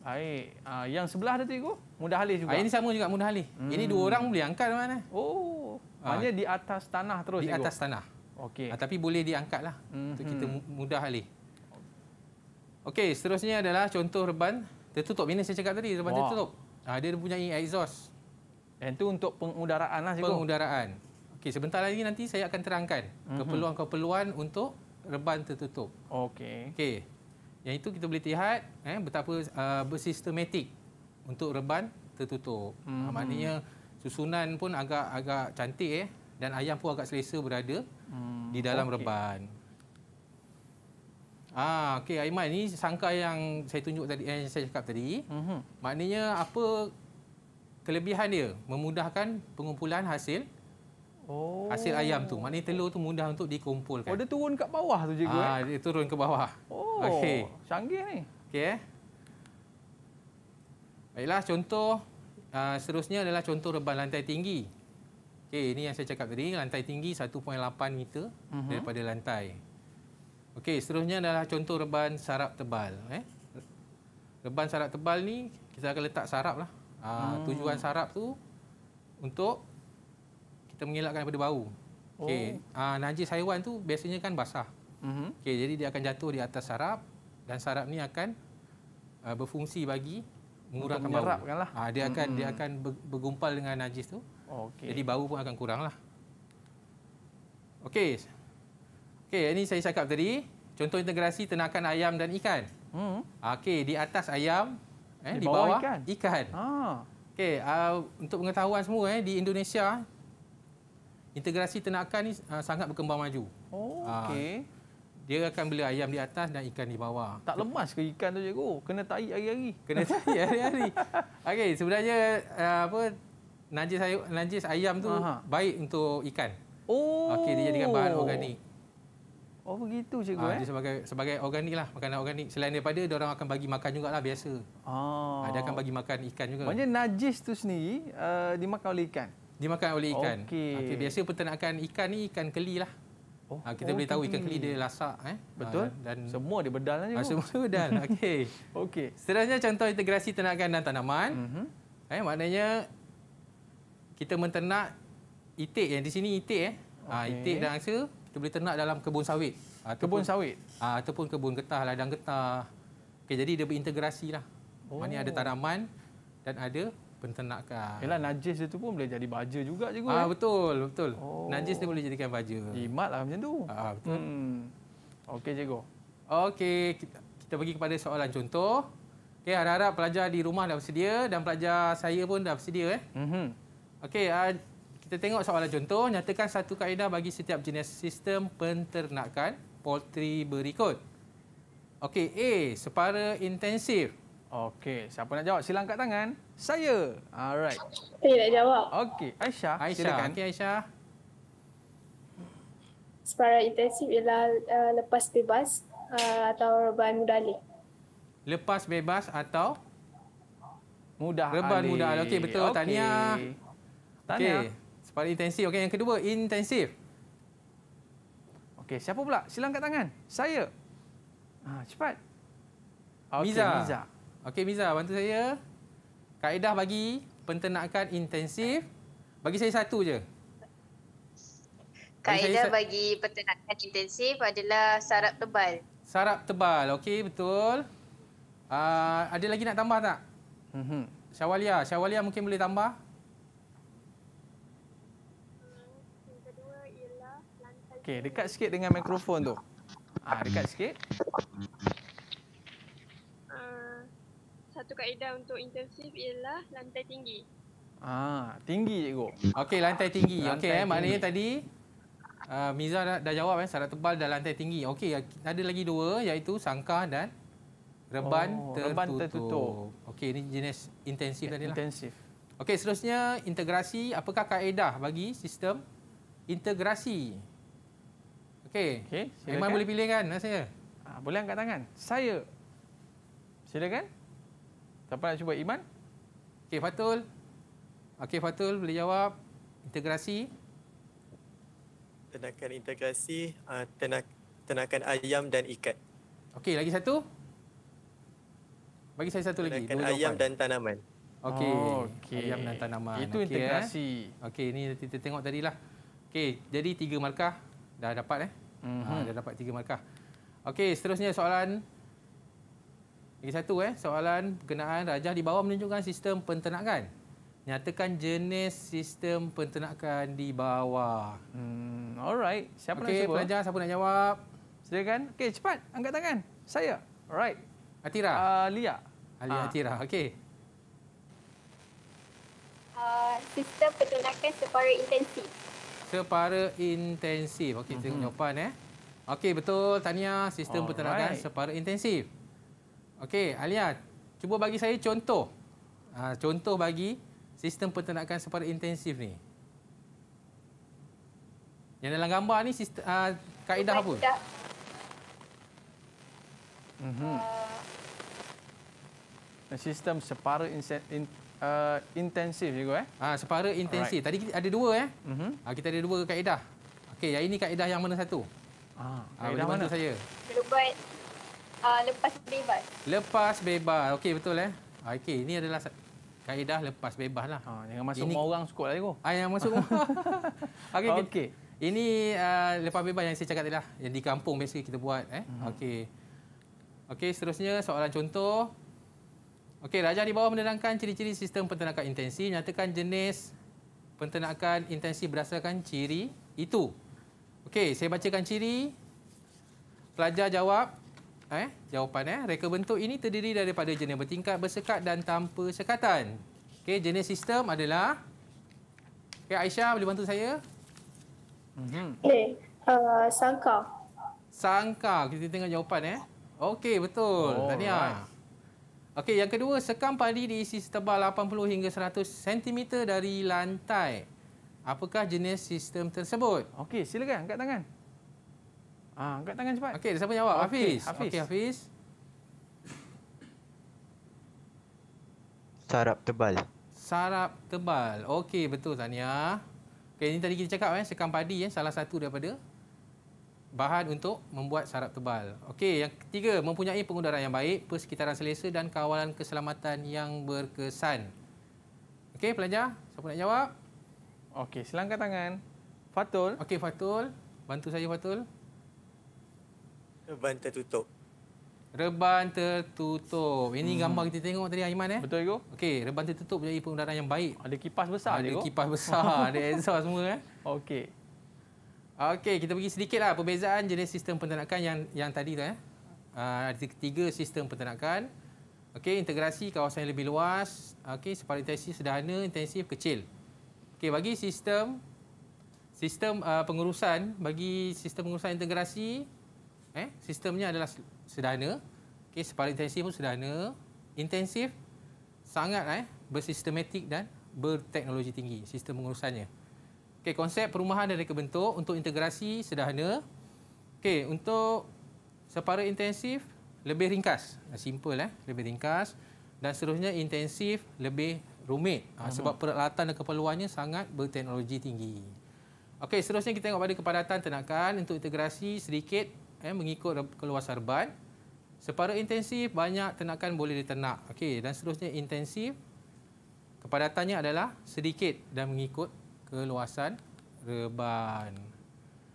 Air ah, yang sebelah tadi tu, mudah halis juga. Air ah, ini sama juga mudah halis. Hmm. Ini dua hmm. orang boleh angkat mana? Oh, hanya ah. di atas tanah terus. Di cikgu. atas tanah. Okey. Ah, tapi boleh diangkat lah hmm. untuk kita hmm. mudah halis. Okey, seterusnya adalah contoh reban tertutup. Ini saya cakap tadi, reban Wah. tertutup. Ah, dia mempunyai exhaust. Dan itu untuk pengudaraan lah. Cikgu. Pengudaraan. Okey, sebentar lagi nanti saya akan terangkan hmm, keperluan-keperluan untuk reban tertutup. Okey. Okey. Yang itu kita boleh lihat eh betapa uh, bersistematik untuk reban tertutup. Ah, hmm. maknanya susunan pun agak agak cantik eh dan ayam pun agak selesa berada hmm. di dalam okay. reban. Ah okay. Aiman ini sangka yang saya tunjuk tadi eh, yang saya cakap tadi. Hmm. Maknanya apa kelebihan dia memudahkan pengumpulan hasil Oh. Hasil ayam tu. Maknanya telur tu mudah untuk dikumpulkan. Oh, dia turun ke bawah tu cikgu. Ah, eh? dia turun ke bawah. Oh. Okey. Canggih ni. Okey. Eh? Baiklah, contoh uh, seterusnya adalah contoh reban lantai tinggi. Okey, ini yang saya cakap tadi, lantai tinggi 1.8 meter uh mhm. -huh. daripada lantai. Okey, seterusnya adalah contoh reban sarap tebal, eh. Reban sarap tebal ni kita akan letak saraplah. Ah, uh, hmm. tujuan sarap tu untuk kita mengelakkan daripada bau. Okey, oh. uh, najis haiwan tu biasanya kan basah. Mm -hmm. Okey, jadi dia akan jatuh di atas sarap dan sarap ni akan uh, berfungsi bagi mengurangkan bau. Lah. Uh, dia akan -hmm. dia akan bergumpal dengan najis tu. Okey. Jadi bau pun akan kuranglah. Okey. Okey, ini saya cakap tadi, contoh integrasi ternakan ayam dan ikan. -hmm. Okey, di atas ayam eh, di, bawah di bawah ikan. ikan. Ah. Okey, uh, untuk pengetahuan semua eh, di Indonesia integrasi ternakan ni uh, sangat berkembang maju. Oh, ah, okey. dia akan beli ayam di atas dan ikan di bawah. Tak lemas ke ikan tu cikgu? Kena taik hari-hari. Kena taik hari-hari. okey, sebenarnya uh, apa najis ayam najis ayam tu Aha. baik untuk ikan. Oh. Okey, dia jadikan bahan organik. Oh begitu cikgu uh, eh. sebagai sebagai organik lah, makanan organik. Selain daripada dia orang akan bagi makan juga lah biasa. Ah. Oh. Uh, dia akan bagi makan ikan juga. Maknanya najis tu sendiri uh, dimakan oleh ikan. Dimakan oleh ikan. Okey. Okay, biasa peternakan ikan ni ikan keli lah. Oh, ha, kita oh, boleh tahu ikan keli dia lasak. Eh? Betul. Ha, dan Semua dia bedal Ha, semua dia bedal. Okey. Okey. Seterusnya contoh integrasi ternakan dan tanaman. Mm -hmm. eh, maknanya kita menternak itik. Yang di sini itik. Eh? Okay. Ha, itik dan angsa kita boleh ternak dalam kebun sawit. Ha, kebun ataupun, sawit? Ha, ataupun kebun getah, ladang getah. Okay, jadi dia berintegrasi lah. Oh. Maksudnya ada tanaman dan ada penternakan. Yalah najis dia tu pun boleh jadi baja juga je Ah eh. betul, betul. Oh. Najis dia boleh jadikan baja. lah macam tu. Ah, ah betul. Hmm. Okey cikgu. Okey, kita, kita pergi kepada soalan contoh. Okey, harap-harap pelajar di rumah dah bersedia dan pelajar saya pun dah bersedia eh. Mhm. Okey, uh, kita tengok soalan contoh. Nyatakan satu kaedah bagi setiap jenis sistem penternakan poultry berikut. Okey, A, separa intensif. Okey, siapa nak jawab? silang angkat tangan. Saya. Alright. Saya nak jawab. Okey, Aisyah. Aisyah. Silakan. Okey, Aisyah. Separa intensif ialah uh, lepas bebas uh, atau reban mudalik. Lepas bebas atau mudah reban mudah. Okey, betul. Okay. Tania. Tania. Okay. Separa intensif. Okey, yang kedua intensif. Okey, siapa pula? Sila angkat tangan. Saya. Ah, cepat. Okay, Miza. Miza. Okey, Miza, bantu saya. Kaedah bagi penternakan intensif. Bagi saya satu je. Kaedah bagi peternakan intensif adalah sarap tebal. Sarap tebal. Okey, betul. Uh, ada lagi nak tambah tak? Syawalia. Mhm. Syawalia mungkin boleh tambah. Okay, dekat sikit dengan mikrofon tu. Ah, dekat sikit satu kaedah untuk intensif ialah lantai tinggi. Ah, tinggi cikgu. Okey, lantai tinggi. Okey, eh, maknanya tadi uh, ah, Miza dah, dah jawab eh, sarat tebal dan lantai tinggi. Okey, ada lagi dua iaitu sangka dan reban oh, tertutup. Reban tertutup. Okey, ini jenis intensif ya, tadi lah. Intensif. Okey, seterusnya integrasi. Apakah kaedah bagi sistem integrasi? Okey. Okey, silakan. boleh pilih kan? Nak saya? Ah, boleh angkat tangan. Saya. Silakan. Siapa nak cuba Iman? Okey Fatul. Okey Fatul boleh jawab integrasi. Tenakan integrasi, uh, tenak, tenakan ayam dan ikat. Okey, lagi satu. Bagi saya satu tenakan lagi. Tenakan ayam dan tanaman. Okey. Oh, okay. Ayam dan tanaman. Itu okay, eh. integrasi. Eh. Okey, ini kita tengok tadilah. Okey, jadi tiga markah dah dapat eh. Mm -hmm. ha, dah dapat tiga markah. Okey, seterusnya soalan lagi satu eh, soalan kenaan rajah di bawah menunjukkan sistem penternakan. Nyatakan jenis sistem penternakan di bawah. Hmm, alright. Siapa okay, nak cuba? Pelajar, siapa nak jawab? Silakan. Okey, cepat. Angkat tangan. Saya. Alright. Atira. Uh, Lia. Alia ha. Ah. Atira. Okey. Uh, sistem peternakan separa intensif. Separa intensif. Okey, mm -hmm. tengok jawapan. Eh. Okey, betul. Tahniah. Sistem All peternakan right. separa intensif. Okey, Alia, cuba bagi saya contoh. Ha, contoh bagi sistem peternakan separuh intensif ni. Yang dalam gambar ni sistem, ha, kaedah apa? Kaedah. Mm -hmm. Sistem separa in, uh, intensif juga. Eh? Ha, separa intensif. Alright. Tadi ada dua. Eh? Mm -hmm. ha, kita ada dua kaedah. Okey, yang ini kaedah yang mana satu? Ah, ah kaedah ha, mana? Saya. Kita Ah, lepas bebas. Lepas bebas. Okey betul eh. Ah, okey ini adalah kaedah lepas bebas lah. Ha, jangan masuk ini... orang cukup lah cikgu. Ah, yang masuk orang. Okey. Okay. Ini uh, lepas bebas yang saya cakap tadi lah. Yang di kampung biasa kita buat. Eh. Hmm. Okey. Okey seterusnya soalan contoh. Okey, Raja di bawah menerangkan ciri-ciri sistem penternakan intensif. Nyatakan jenis penternakan intensif berdasarkan ciri itu. Okey, saya bacakan ciri. Pelajar jawab. Eh, jawapan eh. Reka bentuk ini terdiri daripada jenis bertingkat, bersekat dan tanpa sekatan. Okey, jenis sistem adalah Okey, Aisyah boleh bantu saya? Mhm. Okey, uh, eh, sangka. Sangka. Kita tengok jawapan eh. Okey, betul. Oh, Tania. Okey, yang kedua, sekam padi diisi setebal 80 hingga 100 cm dari lantai. Apakah jenis sistem tersebut? Okey, silakan angkat tangan. Ah, angkat tangan cepat. Okey, siapa jawab? Okay. Hafiz. Hafiz. Okey, Hafiz. Sarap tebal. Sarap tebal. Okey, betul Tania. Okey, ini tadi kita cakap eh sekam padi eh salah satu daripada bahan untuk membuat sarap tebal. Okey, yang ketiga, mempunyai pengudaraan yang baik, persekitaran selesa dan kawalan keselamatan yang berkesan. Okey, pelajar, siapa nak jawab? Okey, silangkan tangan. Fatul. Okey, Fatul. Bantu saya, Fatul. Reban tertutup. Reban tertutup. Ini hmm. gambar kita tengok tadi Aiman eh. Betul ego. Okey, reban tertutup menjadi pengudaraan yang baik. Ada kipas besar Ada ego. kipas besar, ada exhaust semua eh. Okey. Okey, kita pergi sedikitlah perbezaan jenis sistem penternakan yang yang tadi tu eh. Ah uh, ketiga sistem penternakan. Okey, integrasi kawasan yang lebih luas. Okey, separa intensif sederhana, intensif kecil. Okey, bagi sistem sistem uh, pengurusan, bagi sistem pengurusan integrasi, eh sistemnya adalah sederhana okey separuh intensif pun sederhana intensif sangat eh bersistematik dan berteknologi tinggi sistem pengurusannya okey konsep perumahan dan reka bentuk untuk integrasi sederhana okey untuk separuh intensif lebih ringkas ha, simple eh lebih ringkas dan seterusnya intensif lebih rumit ha, mhm. sebab peralatan dan keperluannya sangat berteknologi tinggi Okey, seterusnya kita tengok pada kepadatan tenakan untuk integrasi sedikit eh, mengikut keluar sarban. Separuh intensif, banyak tenakan boleh ditenak. okay dan seterusnya intensif, kepadatannya adalah sedikit dan mengikut keluasan reban.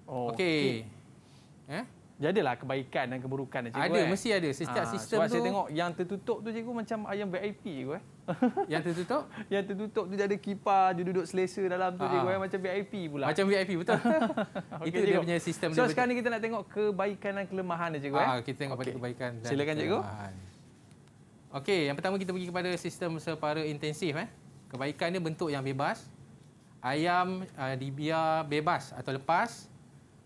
Oh, Okey. Okay. Eh? lah kebaikan dan keburukan, cikgu. Ada, eh? mesti ada. Setiap ha, sistem tu... Sebab saya tengok yang tertutup tu, cikgu, macam ayam VIP, cikgu. Eh? Yang tertutup? Yang tertutup tu dia ada kipar, dia duduk selesa dalam tu. Dia ah. goyang macam VIP pula. Macam VIP, betul. okay, Itu cikgu. dia punya sistem. So, dia sekarang ni kita nak tengok kebaikan dan kelemahan dia, cikgu. Eh? Aa, ah, kita tengok okay. pada kebaikan dan Silakan, kelemahan. Silakan, cikgu. Okey, yang pertama kita pergi kepada sistem separa intensif. Eh. Kebaikan dia bentuk yang bebas. Ayam uh, dibiar bebas atau lepas.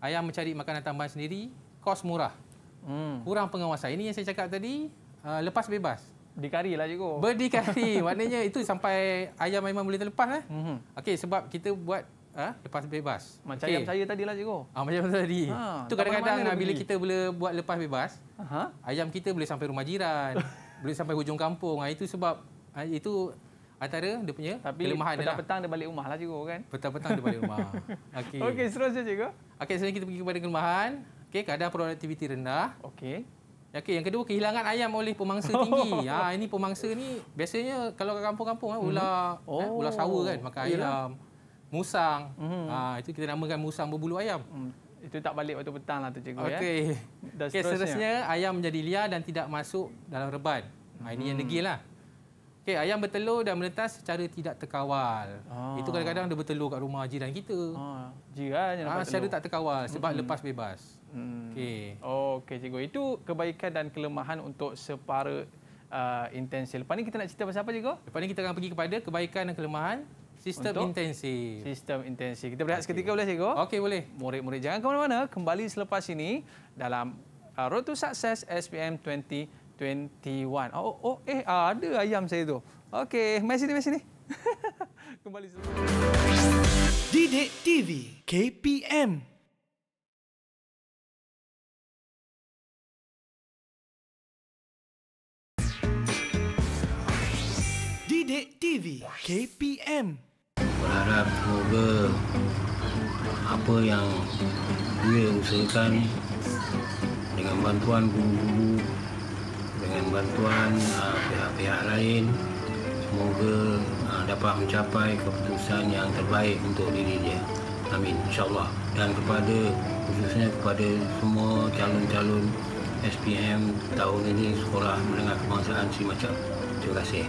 Ayam mencari makanan tambahan sendiri. Kos murah. Hmm. Kurang pengawasan. Ini yang saya cakap tadi, uh, lepas bebas. Berdikari lah cikgu. Berdikari. Maknanya itu sampai ayam memang boleh terlepas. Eh? Mm -hmm. Okey, sebab kita buat ha? lepas bebas. Macam okay. ayam saya tadi lah cikgu. Ah, macam tadi. Ha, itu ha, kadang-kadang bila pergi? kita boleh buat lepas bebas, Aha. ayam kita boleh sampai rumah jiran. boleh sampai hujung kampung. Ha, itu sebab ha, itu antara dia punya Tapi kelemahan. Tapi lah. petang-petang dia balik rumah lah cikgu kan? Petang-petang dia balik rumah. Okey, okay, seterusnya cikgu. Okey, sekarang kita pergi kepada kelemahan. Okey, kadang produktiviti rendah. Okey. Okey, yang kedua kehilangan ayam oleh pemangsa tinggi. Ha, ini pemangsa ni biasanya kalau kat kampung-kampung hmm. ular, eh, oh. eh, ular sawa kan makan Yalah. ayam. Musang. Hmm. Ah, itu kita namakan musang berbulu ayam. Hmm. Itu tak balik waktu petang lah tu cikgu okay. ya. Okey. Okey, seterusnya ayam menjadi liar dan tidak masuk dalam reban. Ha, ini hmm. yang degil lah. Okey, ayam bertelur dan menetas secara tidak terkawal. Ah. Itu kadang-kadang dia bertelur kat rumah jiran kita. Ah. Jiran yang ha, secara tak terkawal sebab hmm. lepas bebas. Hmm. Okey. Okey cikgu. Itu kebaikan dan kelemahan untuk separa uh, intensif. Lepas ni kita nak cerita pasal apa cikgu? Lepas ni kita akan pergi kepada kebaikan dan kelemahan sistem untuk intensif. Sistem intensif. Kita berehat okay. seketika boleh cikgu? Okey boleh. Murid-murid jangan ke mana-mana. Kembali selepas ini dalam uh, Road to Success SPM 2021. Oh, oh eh ada ayam saya tu. Okey, mai sini mai sini. Kembali selepas. Didik TV KPM Dedek TV KPM Harap semoga apa yang dia usulkan dengan bantuan guru-guru dengan bantuan ah, pihak-pihak lain semoga ah, dapat mencapai keputusan yang terbaik untuk diri dia amin insyaallah dan kepada khususnya kepada semua calon-calon SPM tahun ini sekolah menengah kebangsaan si macam terima kasih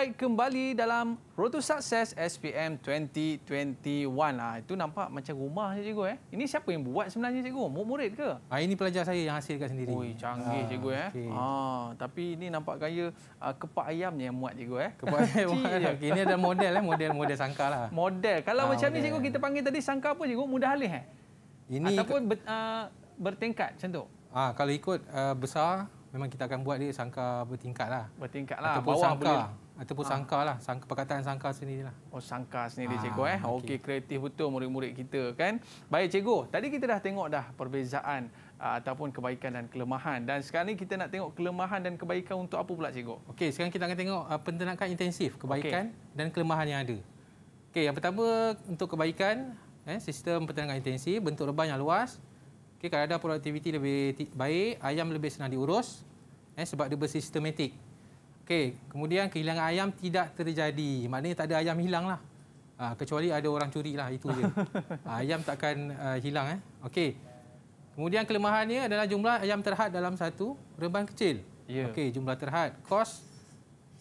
strike kembali dalam Road to Success SPM 2021. Ah, itu nampak macam rumah je cikgu eh. Ini siapa yang buat sebenarnya cikgu? Murid, -murid ke? Ah, ini pelajar saya yang hasilkan sendiri. Oi, canggih ah, cikgu eh. Okay. Ah, tapi ini nampak gaya ah, kepak ayamnya yang muat cikgu eh. Kepak ayam. okay, ini ada model eh, model-model sangka lah. Model. Kalau ah, macam model. ni cikgu kita panggil tadi sangka apa cikgu? Mudah alih eh? Ini Ataupun ber, ah, bertingkat macam tu? Ah, kalau ikut uh, besar, memang kita akan buat dia sangka bertingkat lah. Bertingkat lah. Ataupun bawah sangka. Boleh. Ataupun ha. sangka lah, sangka, perkataan sangka sendiri lah. Oh, sangka sendiri ha, cikgu eh. Okey, okay, kreatif betul murid-murid kita kan. Baik cikgu, tadi kita dah tengok dah perbezaan uh, ataupun kebaikan dan kelemahan. Dan sekarang ni kita nak tengok kelemahan dan kebaikan untuk apa pula cikgu? Okey, sekarang kita akan tengok uh, penternakan intensif, kebaikan okay. dan kelemahan yang ada. Okey, yang pertama untuk kebaikan, eh, sistem penternakan intensif, bentuk lebah yang luas. Okey, kalau ada produktiviti lebih baik, ayam lebih senang diurus eh, sebab dia bersistematik. Okey, kemudian kehilangan ayam tidak terjadi. Maknanya tak ada ayam hilanglah. Ha, ah, kecuali ada orang curi lah itu je. Ha, ayam takkan uh, hilang eh. Okey. Kemudian kelemahannya adalah jumlah ayam terhad dalam satu reban kecil. Yeah. Okey, jumlah terhad, kos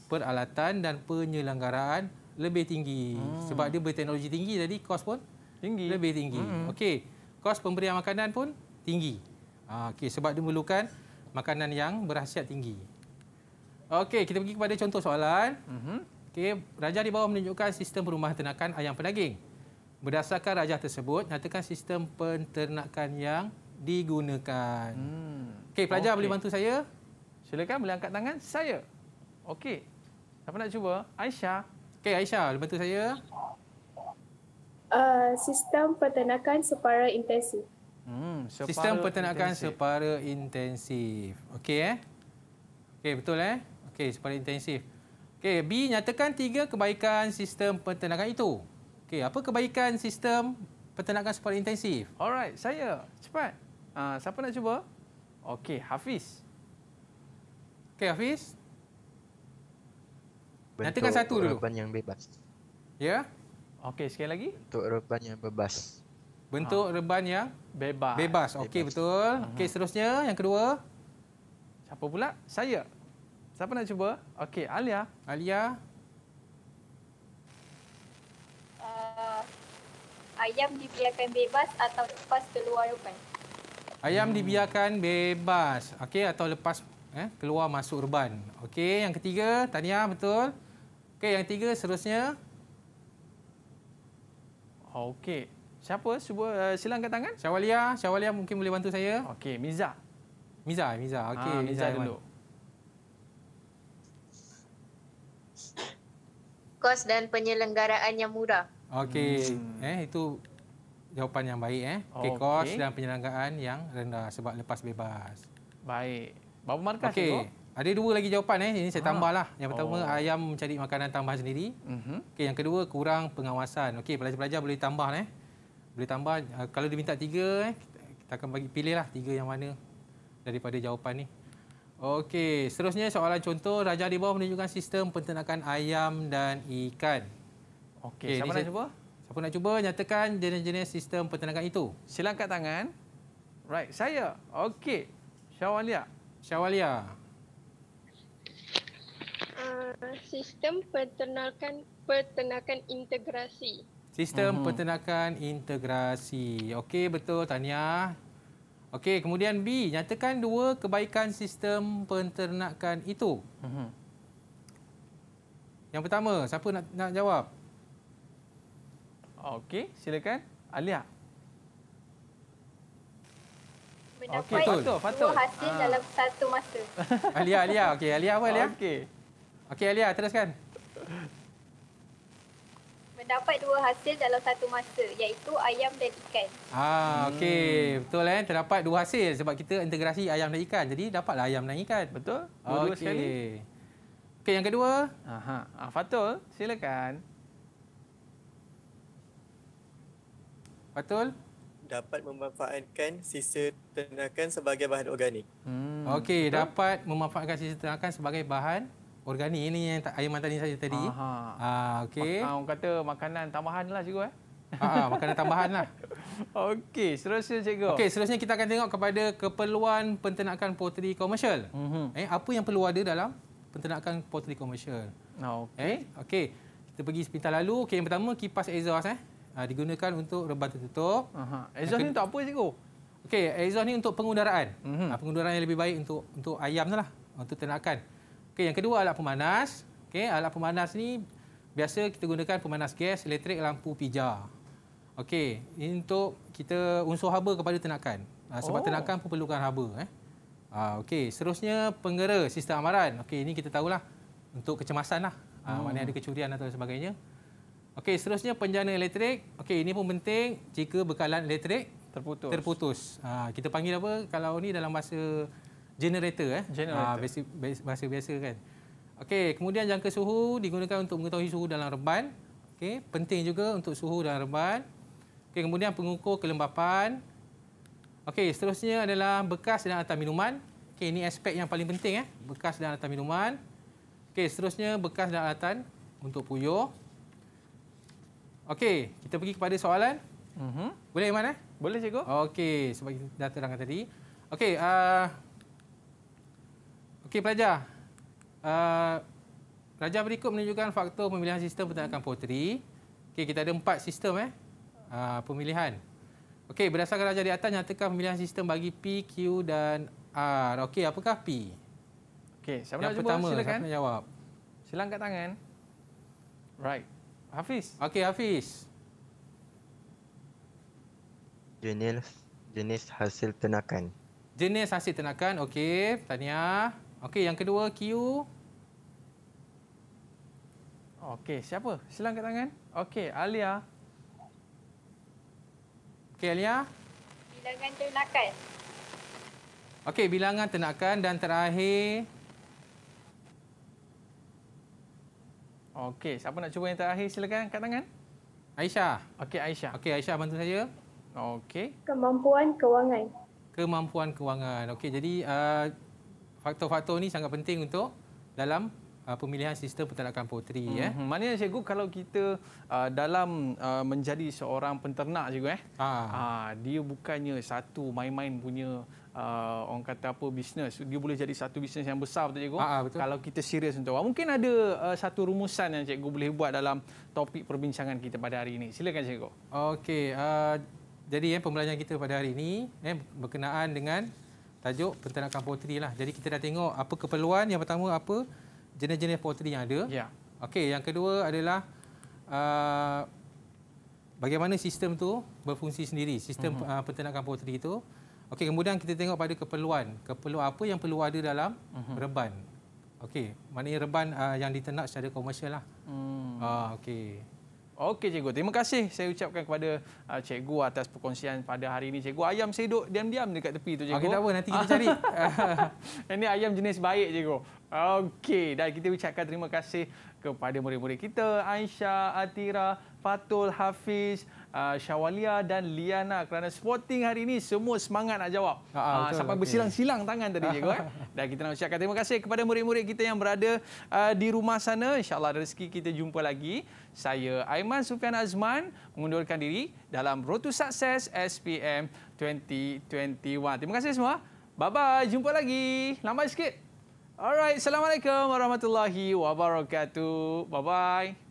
peralatan dan penyelenggaraan lebih tinggi. Hmm. Sebab dia berteknologi tinggi jadi kos pun tinggi. Lebih tinggi. Hmm. Okey. Kos pemberian makanan pun tinggi. Ha, okey, sebab dia memerlukan makanan yang berhasiat tinggi. Okey, kita pergi kepada contoh soalan. Uh mhm. -huh. Okey, rajah di bawah menunjukkan sistem perumahan ternakan ayam pedaging. Berdasarkan rajah tersebut, nyatakan sistem penternakan yang digunakan. Hmm. Okey, pelajar okay. boleh bantu saya? Silakan boleh angkat tangan saya. Okey. Siapa nak cuba? Aisyah. Okey, Aisyah boleh bantu saya? Uh, sistem peternakan separa intensif. Hmm, sistem peternakan intensif. separa intensif. Okey eh? Okey, betul eh? Okey, sempena intensif. Okey, B nyatakan tiga kebaikan sistem peternakan itu. Okey, apa kebaikan sistem peternakan sempena intensif? Alright, saya. Cepat. Uh, siapa nak cuba? Okey, Hafiz. Okey, Hafiz. Bentuk nyatakan satu dulu. Bentuk yang bebas. Ya? Yeah. Okey, sekali lagi. Bentuk reban yang bebas. Bentuk ha. Ah. reban yang bebas. Bebas. Okey, betul. Okey, mhm. seterusnya yang kedua. Siapa pula? Saya. Siapa nak cuba? Okey, Alia. Alia. Uh, ayam dibiarkan bebas atau lepas keluar urban? Ayam hmm. dibiarkan bebas. Okey, atau lepas eh, keluar masuk urban, Okey, yang ketiga, Tania betul. Okey, yang ketiga seterusnya. Okey. Siapa? Cuba uh, silangkan tangan. Syawalia, Syawalia mungkin boleh bantu saya. Okey, Miza. Miza, Miza. Okey, ah, Miza, dulu. Man. kos dan penyelenggaraan yang murah. Okey, hmm. eh itu jawapan yang baik eh. Okay, okay. Kos dan penyelenggaraan yang rendah sebab lepas bebas. Baik. Berapa markah okay. tu? Ada dua lagi jawapan eh. Ini saya ah. tambahlah. Yang pertama oh. ayam mencari makanan tambah sendiri. Mhm. Okay, yang kedua kurang pengawasan. Okey, pelajar-pelajar boleh tambah eh. Boleh tambah eh, kalau diminta tiga eh kita akan bagi pilihlah tiga yang mana daripada jawapan ni. Okey, seterusnya soalan contoh raja di bawah menunjukkan sistem penternakan ayam dan ikan. Okey, okay, siapa nak cuba? Siapa nak cuba nyatakan jenis-jenis sistem penternakan itu? Sila angkat tangan. Right, saya. Okey. Syawalia. Syawalia. Uh, ah, sistem penternakan penternakan integrasi. Sistem uh mhm. penternakan integrasi. Okey, betul. Tahniah. Okey, kemudian B, nyatakan dua kebaikan sistem penternakan itu. Uh-huh. Yang pertama, siapa nak nak jawab? Okey, silakan Alia. Mendapat betul. dua hasil ha. dalam satu masa. Alia, Alia. Okey, Alia apa Alia? Okey. Okey, Alia, teruskan dapat dua hasil dalam satu masa iaitu ayam dan ikan. Ha ah, okey hmm. betul eh terdapat dua hasil sebab kita integrasi ayam dan ikan. Jadi dapatlah ayam dan ikan. Betul? dua okay. sekali. Okey yang kedua. Aha. Ah Fatul silakan. Fatul dapat memanfaatkan sisa ternakan sebagai bahan organik. Hmm. Okey, dapat memanfaatkan sisa ternakan sebagai bahan organik ini, yang ayam mantan ni saja tadi. Aha. Ah, okey. Ah, orang kata makanan tambahan lah cikgu eh. Ha, makanan tambahan lah. Okey, seterusnya cikgu. Okey, seterusnya kita akan tengok kepada keperluan penternakan poteri komersial. Mm -hmm. Eh, apa yang perlu ada dalam penternakan poteri komersial? Okay. Eh, okey. Kita pergi sepintas lalu. Okey, yang pertama kipas exhaust eh. digunakan untuk rebah tertutup. Aha. Exhaust ni untuk apa cikgu? Okey, exhaust ni untuk pengudaraan. Mm -hmm. pengudaraan yang lebih baik untuk untuk ayam lah. Untuk ternakan. Okey, yang kedua alat pemanas. Okey, alat pemanas ni biasa kita gunakan pemanas gas, elektrik, lampu pijar. Okey, ini untuk kita unsur haba kepada tenakan. Uh, sebab oh. tenakan pun perlukan haba eh. Uh, okey, seterusnya penggera sistem amaran. Okey, ini kita tahulah untuk kecemasanlah. Ah uh, hmm. ada kecurian atau sebagainya. Okey, seterusnya penjana elektrik. Okey, ini pun penting jika bekalan elektrik terputus. Terputus. Uh, kita panggil apa kalau ni dalam bahasa generator eh generator. Ha, basic, basic, bahasa biasa kan okey kemudian jangka suhu digunakan untuk mengetahui suhu dalam reban okey penting juga untuk suhu dalam reban okey kemudian pengukur kelembapan okey seterusnya adalah bekas dan atas minuman okey ini aspek yang paling penting eh bekas dan atas minuman okey seterusnya bekas dan alatan untuk puyuh okey kita pergi kepada soalan mm -hmm. boleh mana eh? boleh cikgu okey sebab kita dah terangkan tadi okey uh, Okey pelajar. Uh, pelajar berikut menunjukkan faktor pemilihan sistem pertandingan poteri. Okey kita ada empat sistem eh. Uh, pemilihan. Okey berdasarkan pelajar di atas nyatakan pemilihan sistem bagi P, Q dan R. Okey apakah P? Okey siapa yang nak pertama cuba? silakan siapa jawab. Sila angkat tangan. Right. Hafiz. Okey Hafiz. Jenis jenis hasil tenakan. Jenis hasil tenakan. Okey, tahniah. Okey, yang kedua Q. Okey, siapa? Silang kat tangan. Okey, Alia. Okey, Alia. Bilangan ternakan. Okey, bilangan ternakan dan terakhir. Okey, siapa nak cuba yang terakhir? Silakan kat tangan. Aisyah. Okey, Aisyah. Okey, Aisyah bantu saya. Okey. Kemampuan kewangan. Kemampuan kewangan. Okey, jadi uh, faktor-faktor ni sangat penting untuk dalam uh, pemilihan sistem peternakan poteri hmm. eh. Maknanya cikgu kalau kita uh, dalam uh, menjadi seorang penternak cikgu eh. Ah. Uh, dia bukannya satu main-main punya uh, orang kata apa bisnes. Dia boleh jadi satu bisnes yang besar betul cikgu. Ah, ah betul. Kalau kita serius untuk. Ah, mungkin ada uh, satu rumusan yang cikgu boleh buat dalam topik perbincangan kita pada hari ini. Silakan cikgu. Okey, uh, jadi eh pembelajaran kita pada hari ini eh berkenaan dengan tajuk penternakan poultry lah. Jadi kita dah tengok apa keperluan. Yang pertama apa jenis-jenis poultry yang ada. Ya. Okey, yang kedua adalah uh, bagaimana sistem tu berfungsi sendiri, sistem mhm. uh -huh. penternakan poultry itu. Okey, kemudian kita tengok pada keperluan. Keperluan apa yang perlu ada dalam uh mhm. -huh. reban. Okey, maknanya reban uh, yang ditenak secara komersial lah. Hmm. Uh, Okey. Okey cikgu, terima kasih saya ucapkan kepada uh, cikgu atas perkongsian pada hari ini cikgu. Ayam sedok diam-diam dekat tepi tu cikgu. Okey ah, tak apa nanti kita cari. ini ayam jenis baik cikgu. Okey, dan kita ucapkan terima kasih kepada murid-murid kita Aisyah, Atira, Fatul, Hafiz Ah, Syawalia dan Liana kerana sporting hari ini semua semangat nak jawab. Ha, ha, betul, sampai okay. bersilang-silang tangan tadi Diego. Eh? Dan kita nak ucapkan terima kasih kepada murid-murid kita yang berada uh, di rumah sana. InsyaAllah rezeki kita jumpa lagi. Saya Aiman Sufian Azman mengundurkan diri dalam Road to Success SPM 2021. Terima kasih semua. Bye-bye. Jumpa lagi. Lambat sikit. Alright. Assalamualaikum warahmatullahi wabarakatuh. Bye-bye.